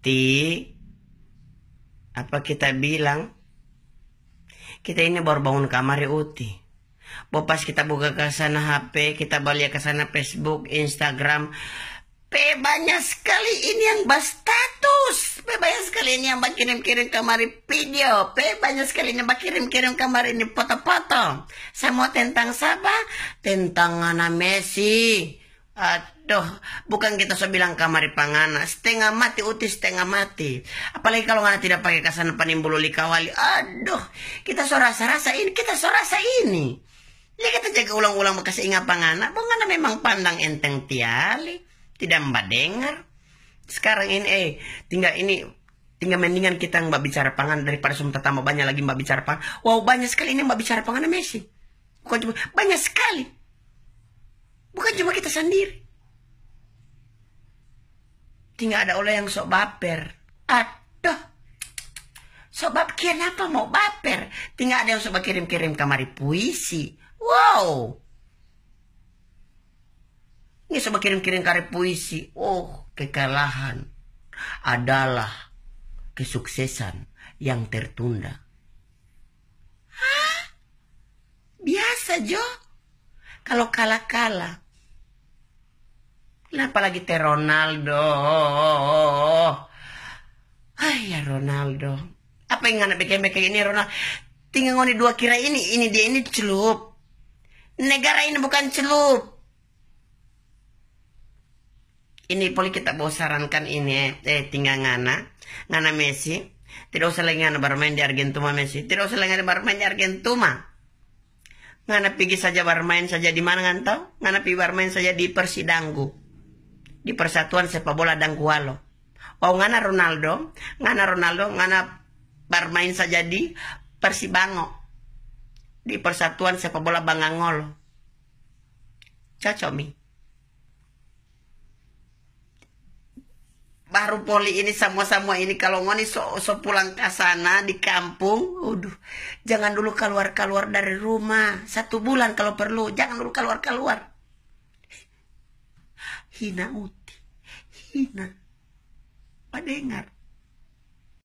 berarti apa kita bilang kita ini baru bangun kamar ya uti Bopas kita buka ke sana HP, kita balik ke sana Facebook, Instagram. P banyak sekali ini yang bahas status. P banyak sekali ini yang bak kirim-kirim kemari video. P banyak sekali ini bak kirim-kirim kemari ini foto-foto. Semua tentang siapa? Tentang anak Messi. Aduh, bukan kita so bilang kamari pangana, setengah mati utis setengah mati. Apalagi kalau ngana tidak pakai kasan panimbulu likawali. Aduh, kita so rasa-rasa ini, kita so rasa ini. Ya kita jaga ulang-ulang bekas ingat pangana, Bukan memang pandang enteng tiali, tidak mbak dengar. Sekarang ini, eh, tinggal ini tinggal mendingan kita mbak bicara pangan daripada sumta tambah banyak lagi mbak bicara pangan. Wow banyak sekali ini mbak bicara pangan Messi. Bukan cuma banyak sekali. Bukan cuma kita sendiri. Tinggal ada oleh yang sok baper. Aduh. Sok baper kenapa mau baper? Tinggal ada yang sok kirim-kirim kamari puisi. Wow. Ini sok kirim-kirim kamari puisi. Oh, kekalahan adalah kesuksesan yang tertunda. Hah? Biasa, Jo. Kalau kalah-kalah, Kenapa lagi teh Ronaldo? Ay ya Ronaldo. Apa yang anak bikin-bikin ini Ronaldo? Tinggal ngoni dua kira ini, ini dia ini celup. Negara ini bukan celup. Ini poli kita bawa sarankan ini eh, eh tinggal ngana, ngana Messi. Tidak usah lagi ngana bermain di Argentina Messi. Tidak usah lagi ngana bermain di Argentina ngana pergi saja bermain saja di mana tahu, ngana pergi bermain saja di Persidanggu di Persatuan Sepak Bola dan lo. Oh ngana Ronaldo, ngana Ronaldo, ngana bermain saja di Persibango di Persatuan Sepak Bola Bangangol. Cacomi. Baru poli ini sama-sama ini kalau ngoni so, so pulang ke sana di kampung, uduh, jangan dulu keluar-keluar dari rumah. Satu bulan kalau perlu, jangan dulu keluar-keluar. hinaot. Hina. Padengar.